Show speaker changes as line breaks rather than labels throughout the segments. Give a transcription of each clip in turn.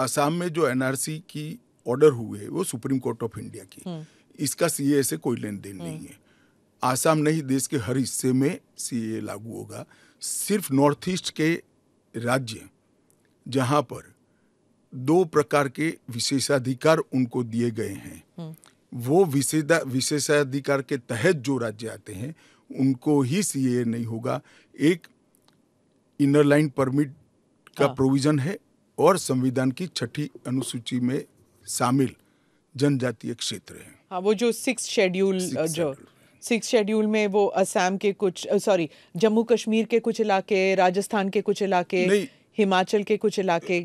असम में जो एनआरसी की ऑर्डर हुए वो सुप्रीम कोर्ट ऑफ इंडिया की हम्म। इसका सीए से कोई लेन देन हम्म। नहीं है आसाम नहीं देश के हर हिस्से में सीए लागू होगा सिर्फ नॉर्थ ईस्ट के राज्य जहाँ पर दो प्रकार के विशेषाधिकार उनको दिए गए हैं हम्म। वो विशेषाधिकार के तहत जो राज्य आते हैं उनको ही सीए नहीं होगा एक इनर लाइन परमिट का हाँ। प्रोविजन है और संविधान की छठी अनुसूची में शामिल जनजातीय क्षेत्र है
हाँ वो जो सिक्स शेड्यूल जो सिक्स शेड्यूल में वो असम के कुछ सॉरी जम्मू कश्मीर के कुछ इलाके राजस्थान के कुछ इलाके हिमाचल के कुछ इलाके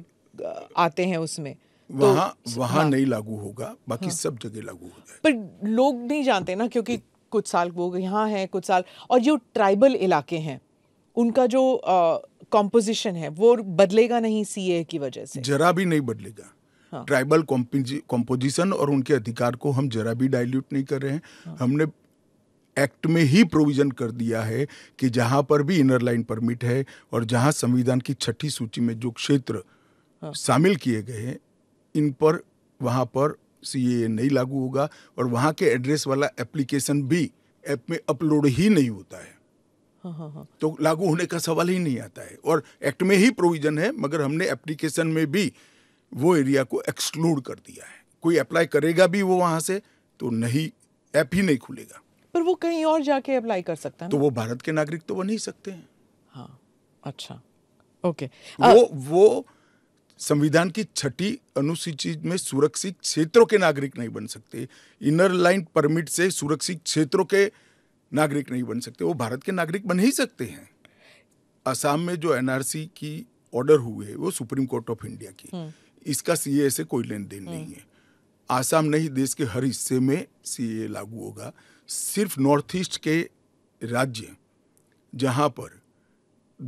आते हैं उसमें
तो वहाँ तो, वहाँ हाँ, नहीं लागू होगा बाकी हाँ, सब जगह लागू
होगा पर लोग नहीं जानते ना क्योंकि कुछ साल वो यहाँ हैं कुछ साल और जो ट्राइबल इलाके हैं उनका जो आ, कॉम्पोजिशन है वो बदलेगा नहीं ए की वजह से
जरा भी नहीं बदलेगा हाँ. ट्राइबल कॉम्पोजिशन और उनके अधिकार को हम जरा भी डाइल्यूट नहीं कर रहे हैं हाँ. हमने एक्ट में ही प्रोविजन कर दिया है कि जहां पर भी इनर लाइन परमिट है और जहां संविधान की छठी सूची में जो क्षेत्र हाँ. शामिल किए गए हैं इन पर वहां पर सी नहीं लागू होगा और वहां के एड्रेस वाला एप्लीकेशन भी ऐप में अपलोड ही नहीं होता है
तो
लागू होने का सवाल ही नहीं आता है और एक्ट में ही प्रोविजन है मगर हमने एप्लीकेशन में भी वो एरिया को एक्सक्लूड कर दिया है कोई अप्लाई करेगा भी वो वहां से तो नहीं ऐप ही नहीं खुलेगा
पर वो कहीं और जाके अप्लाई कर सकता है तो
वो भारत के नागरिक तो बन ही सकते हैं हाँ अच्छा ओके वो वो संविधान की छठी अनुसूची में सुरक्षित क्षेत्रों के नागरिक नहीं बन सकते इनर लाइन परमिट से सुरक्षित क्षेत्रों के नागरिक नहीं बन सकते वो भारत के नागरिक बन ही सकते हैं असम में जो एनआरसी की ऑर्डर हुए वो सुप्रीम कोर्ट ऑफ इंडिया की हम्म। इसका सीए से कोई लेन देन नहीं हम्म। है आसाम नहीं देश के हर हिस्से में सीए लागू होगा सिर्फ नॉर्थ ईस्ट के राज्य जहाँ पर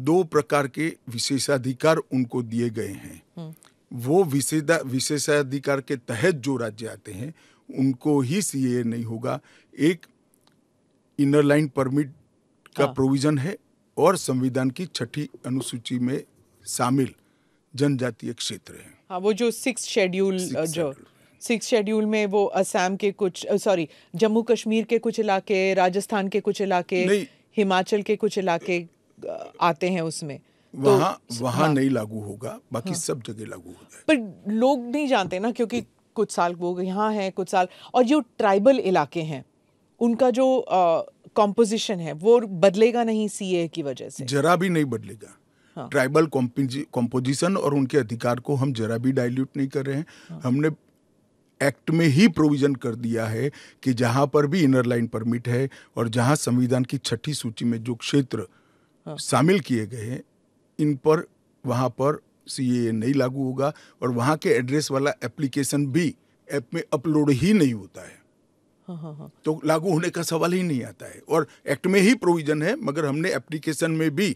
दो प्रकार के विशेषाधिकार उनको दिए गए हैं हम्म। वो विशेषाधिकार के तहत जो राज्य आते हैं उनको ही सीए नहीं होगा एक इनर लाइन परमिट का हाँ। प्रोविजन है और संविधान की छठी अनुसूची में शामिल जनजातीय क्षेत्र है
हाँ वो जो सिक्स शेड्यूल जो सिक्स शेड्यूल में वो असम के कुछ सॉरी जम्मू कश्मीर के कुछ इलाके राजस्थान के कुछ इलाके हिमाचल के कुछ इलाके आते हैं उसमें वहाँ तो, वहाँ हाँ।
नहीं लागू होगा बाकी हाँ, सब जगह लागू होगा
पर लोग नहीं जानते ना क्योंकि कुछ साल वो यहाँ हैं कुछ साल और जो ट्राइबल इलाके हैं उनका जो कॉम्पोजिशन है वो बदलेगा नहीं ए की वजह
से जरा भी नहीं बदलेगा हाँ. ट्राइबल कॉम्पोजिशन और उनके अधिकार को हम जरा भी डाइल्यूट नहीं कर रहे हैं हाँ. हमने एक्ट में ही प्रोविजन कर दिया है कि जहां पर भी इनर लाइन परमिट है और जहां संविधान की छठी सूची में जो क्षेत्र हाँ. शामिल किए गए हैं इन पर वहां पर सी नहीं लागू होगा और वहां के एड्रेस वाला एप्लीकेशन भी ऐप में अपलोड ही नहीं होता है हाँ, हाँ, हाँ। तो लागू होने का सवाल ही नहीं आता है और एक्ट में ही प्रोविजन है मगर हमने एप्लीकेशन में भी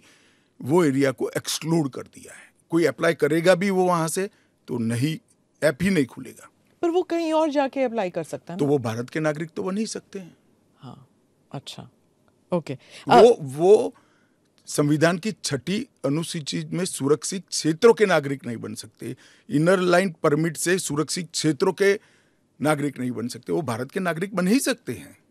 वो एरिया को एक्सक्लूड कर दिया है कोई अप्लाई करेगा भी वो वहां से तो नहीं ऐप ही नहीं खुलेगा
पर वो कहीं और जाके अप्लाई कर सकता है तो
वो भारत के नागरिक तो बन ही सकते हैं हाँ अच्छा ओके वो वो संविधान की छठी अनुसूची में सुरक्षित क्षेत्रों के नागरिक नहीं बन सकते इनर लाइन परमिट से सुरक्षित क्षेत्रों के नागरिक नहीं बन सकते वो भारत के नागरिक बन ही सकते हैं